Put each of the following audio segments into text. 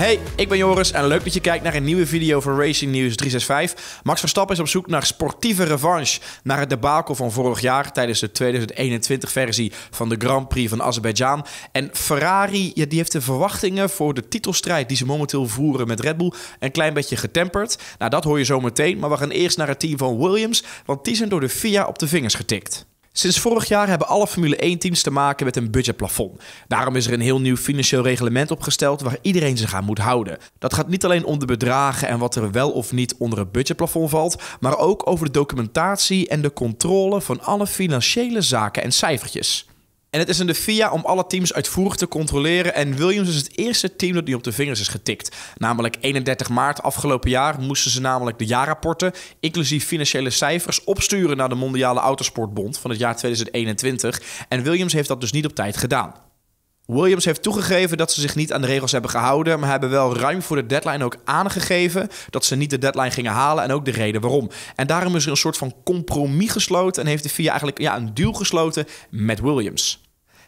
Hey, ik ben Joris en leuk dat je kijkt naar een nieuwe video van Racing News 365. Max Verstappen is op zoek naar sportieve revanche naar het debakel van vorig jaar tijdens de 2021 versie van de Grand Prix van Azerbeidzjan. En Ferrari ja, die heeft de verwachtingen voor de titelstrijd die ze momenteel voeren met Red Bull een klein beetje getemperd. Nou, dat hoor je zo meteen, maar we gaan eerst naar het team van Williams, want die zijn door de FIA op de vingers getikt. Sinds vorig jaar hebben alle Formule 1-teams te maken met een budgetplafond. Daarom is er een heel nieuw financieel reglement opgesteld waar iedereen zich aan moet houden. Dat gaat niet alleen om de bedragen en wat er wel of niet onder het budgetplafond valt, maar ook over de documentatie en de controle van alle financiële zaken en cijfertjes. En het is in de FIA om alle teams uitvoerig te controleren. En Williams is het eerste team dat nu op de vingers is getikt. Namelijk 31 maart afgelopen jaar moesten ze namelijk de jaarrapporten, inclusief financiële cijfers, opsturen naar de Mondiale Autosportbond van het jaar 2021. En Williams heeft dat dus niet op tijd gedaan. Williams heeft toegegeven dat ze zich niet aan de regels hebben gehouden, maar hebben wel ruim voor de deadline ook aangegeven dat ze niet de deadline gingen halen en ook de reden waarom. En daarom is er een soort van compromis gesloten en heeft de FIA eigenlijk ja, een deal gesloten met Williams.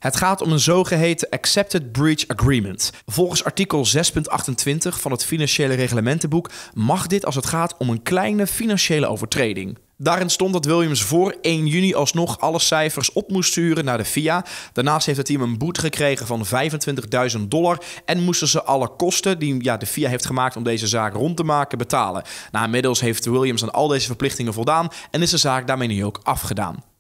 Het gaat om een zogeheten Accepted Breach Agreement. Volgens artikel 6.28 van het financiële reglementenboek mag dit als het gaat om een kleine financiële overtreding. Daarin stond dat Williams voor 1 juni alsnog alle cijfers op moest sturen naar de FIA. Daarnaast heeft het team een boete gekregen van 25.000 dollar. En moesten ze alle kosten die ja, de FIA heeft gemaakt om deze zaak rond te maken betalen. Nou, inmiddels heeft Williams aan al deze verplichtingen voldaan en is de zaak daarmee nu ook afgedaan.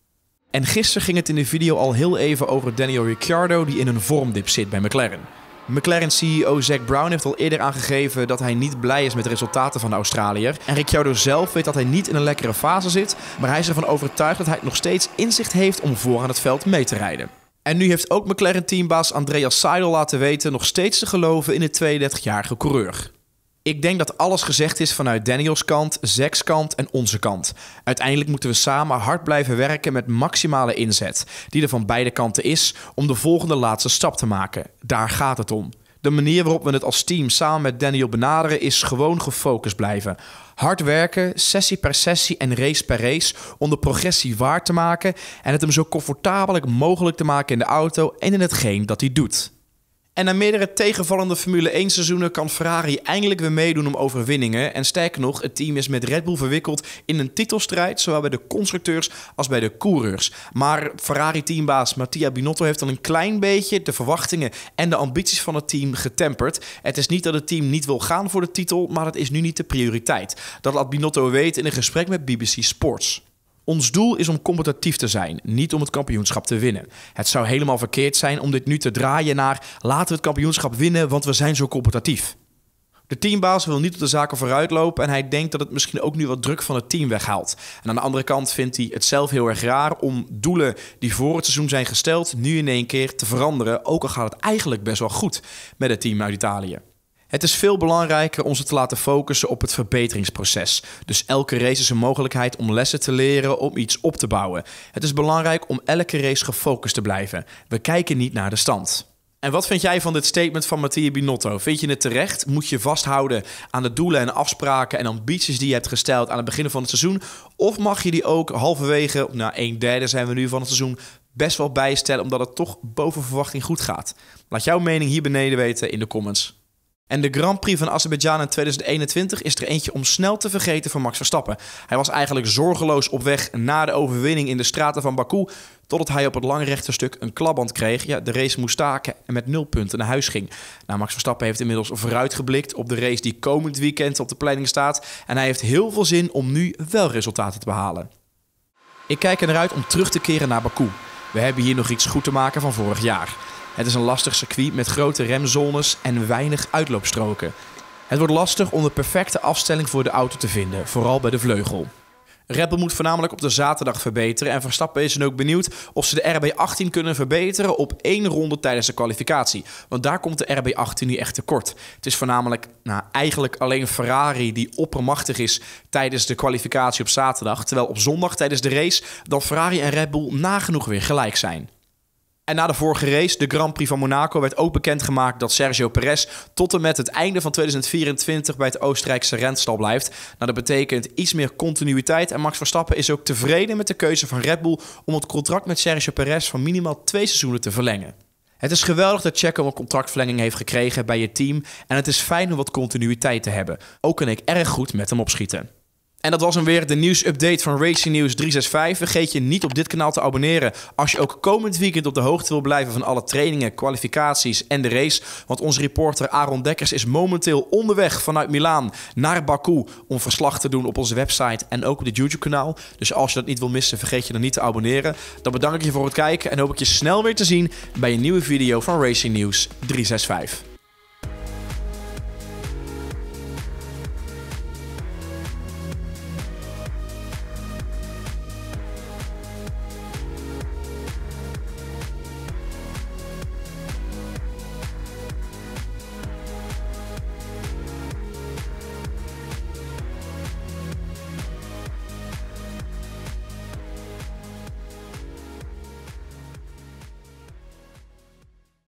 En gisteren ging het in de video al heel even over Daniel Ricciardo die in een vormdip zit bij McLaren. McLaren-CEO Zack Brown heeft al eerder aangegeven dat hij niet blij is met de resultaten van de Australiër. En Ricciardo zelf weet dat hij niet in een lekkere fase zit, maar hij is ervan overtuigd dat hij nog steeds inzicht heeft om voor aan het veld mee te rijden. En nu heeft ook McLaren-teambaas Andreas Seidel laten weten nog steeds te geloven in de 32-jarige coureur. Ik denk dat alles gezegd is vanuit Daniels kant, Zeks kant en onze kant. Uiteindelijk moeten we samen hard blijven werken met maximale inzet, die er van beide kanten is, om de volgende laatste stap te maken. Daar gaat het om. De manier waarop we het als team samen met Daniel benaderen is gewoon gefocust blijven. Hard werken, sessie per sessie en race per race om de progressie waar te maken en het hem zo comfortabel mogelijk te maken in de auto en in hetgeen dat hij doet. En na meerdere tegenvallende Formule 1 seizoenen kan Ferrari eindelijk weer meedoen om overwinningen. En sterker nog, het team is met Red Bull verwikkeld in een titelstrijd, zowel bij de constructeurs als bij de coureurs. Maar Ferrari-teambaas Mattia Binotto heeft dan een klein beetje de verwachtingen en de ambities van het team getemperd. Het is niet dat het team niet wil gaan voor de titel, maar het is nu niet de prioriteit. Dat laat Binotto weten in een gesprek met BBC Sports. Ons doel is om competitief te zijn, niet om het kampioenschap te winnen. Het zou helemaal verkeerd zijn om dit nu te draaien naar laten we het kampioenschap winnen, want we zijn zo competitief. De teambaas wil niet op de zaken vooruitlopen en hij denkt dat het misschien ook nu wat druk van het team weghaalt. En aan de andere kant vindt hij het zelf heel erg raar om doelen die voor het seizoen zijn gesteld nu in één keer te veranderen, ook al gaat het eigenlijk best wel goed met het team uit Italië. Het is veel belangrijker om ze te laten focussen op het verbeteringsproces. Dus elke race is een mogelijkheid om lessen te leren, om iets op te bouwen. Het is belangrijk om elke race gefocust te blijven. We kijken niet naar de stand. En wat vind jij van dit statement van Mattia Binotto? Vind je het terecht? Moet je vasthouden aan de doelen en afspraken en ambities die je hebt gesteld aan het begin van het seizoen? Of mag je die ook halverwege, na nou, een derde zijn we nu van het seizoen, best wel bijstellen omdat het toch boven verwachting goed gaat? Laat jouw mening hier beneden weten in de comments. En de Grand Prix van Azerbeidzjan in 2021 is er eentje om snel te vergeten voor Max Verstappen. Hij was eigenlijk zorgeloos op weg na de overwinning in de straten van Baku, totdat hij op het lange rechte stuk een klabband kreeg. Ja, de race moest staken en met nul punten naar huis ging. Nou, Max Verstappen heeft inmiddels vooruitgeblikt op de race die komend weekend op de planning staat. En hij heeft heel veel zin om nu wel resultaten te behalen. Ik kijk ernaar uit om terug te keren naar Baku. We hebben hier nog iets goed te maken van vorig jaar. Het is een lastig circuit met grote remzones en weinig uitloopstroken. Het wordt lastig om de perfecte afstelling voor de auto te vinden, vooral bij de vleugel. Red Bull moet voornamelijk op de zaterdag verbeteren. En Verstappen is dan ook benieuwd of ze de RB18 kunnen verbeteren op één ronde tijdens de kwalificatie. Want daar komt de RB18 nu echt tekort. Het is voornamelijk nou, eigenlijk alleen Ferrari die oppermachtig is tijdens de kwalificatie op zaterdag. Terwijl op zondag tijdens de race dan Ferrari en Red Bull nagenoeg weer gelijk zijn. En na de vorige race, de Grand Prix van Monaco, werd ook bekendgemaakt dat Sergio Perez tot en met het einde van 2024 bij het Oostenrijkse rendstal blijft. Nou, dat betekent iets meer continuïteit. En Max Verstappen is ook tevreden met de keuze van Red Bull om het contract met Sergio Perez van minimaal twee seizoenen te verlengen. Het is geweldig dat Checo een contractverlenging heeft gekregen bij je team. En het is fijn om wat continuïteit te hebben. Ook kan ik erg goed met hem opschieten. En dat was hem weer de nieuwsupdate van Racing News 365. Vergeet je niet op dit kanaal te abonneren als je ook komend weekend op de hoogte wil blijven van alle trainingen, kwalificaties en de race. Want onze reporter Aaron Dekkers is momenteel onderweg vanuit Milaan naar Baku om verslag te doen op onze website en ook op dit YouTube kanaal. Dus als je dat niet wil missen, vergeet je dan niet te abonneren. Dan bedank ik je voor het kijken en hoop ik je snel weer te zien bij een nieuwe video van Racing News 365.